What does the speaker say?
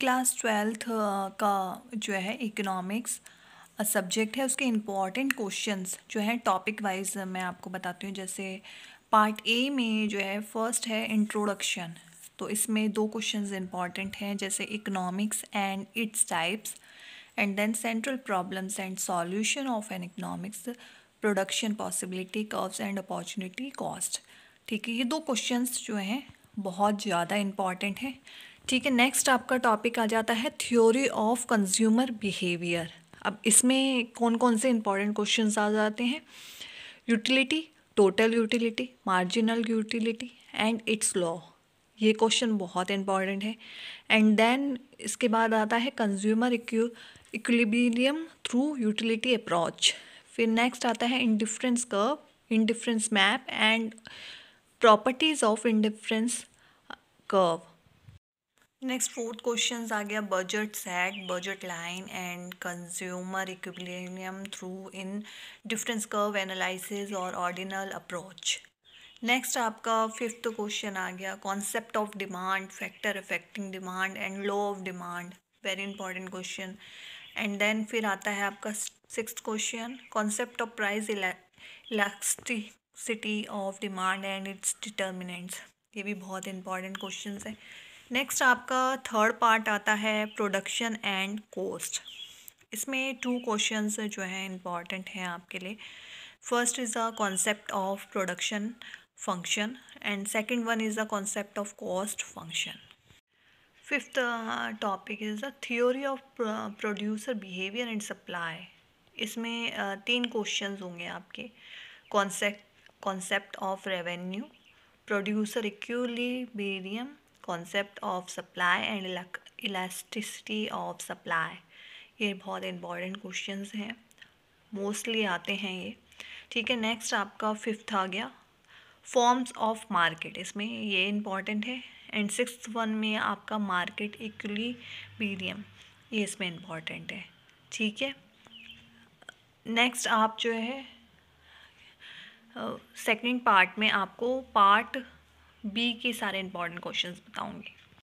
class twelfth का जो है इकोनॉमिक्स सब्जेक्ट है उसके इम्पॉर्टेंट क्वेश्चंस जो है टॉपिक वाइज मैं आपको बताती हूँ जैसे पार्ट ए में जो है फर्स्ट है इंट्रोडक्शन तो इसमें दो क्वेश्चंस इम्पॉर्टेंट हैं जैसे economics and its types and then central problems and solution of an economics production possibility curves and opportunity cost ठीक है ये दो क्वेश्चंस जो हैं बहुत ज़्यादा इम्पॉर्टेंट हैं ठीक है नेक्स्ट आपका टॉपिक आ जाता है थ्योरी ऑफ कंज्यूमर बिहेवियर अब इसमें कौन कौन से इंपॉर्टेंट क्वेश्चन आ जाते हैं utility total utility marginal utility and its law ये क्वेश्चन बहुत इंपॉर्टेंट है एंड देन इसके बाद आता है consumer equilibrium through utility approach फिर नेक्स्ट आता है indifference curve indifference map and properties of indifference curve next fourth question आ गया budget set budget line and consumer equilibrium through indifference curve analysis और ऑर्डिनल अप्रोच नेक्स्ट आपका fifth question आ गया concept of demand factor affecting demand and law of demand very important question and then फिर आता है आपका six question concept of price elasticity of demand and its determinants ये भी बहुत इंपॉर्टेंट क्वेश्चन है नेक्स्ट आपका थर्ड पार्ट आता है प्रोडक्शन एंड कॉस्ट इसमें टू क्वेश्चंस जो हैं इम्पॉर्टेंट हैं आपके लिए first is the concept of production function and second one is the concept of cost function fifth topic is the theory of producer behaviour and supply इसमें uh, तीन question होंगे आपके concept concept of revenue producer equilibrium concept of supply and elasticity of supply ये बहुत important question हैं mostly आते हैं ये ठीक है नेक्स्ट आपका फिफ्थ आ गया फॉर्म्स ऑफ मार्केट इसमें ये इम्पॉर्टेंट है एंड सिक्स वन में आपका मार्केट इक्वली मीडियम ये इसमें इम्पॉर्टेंट है ठीक है नेक्स्ट आप जो है सेकंड uh, पार्ट में आपको पार्ट बी के सारे इंपॉर्टेंट क्वेश्चंस बताऊंगी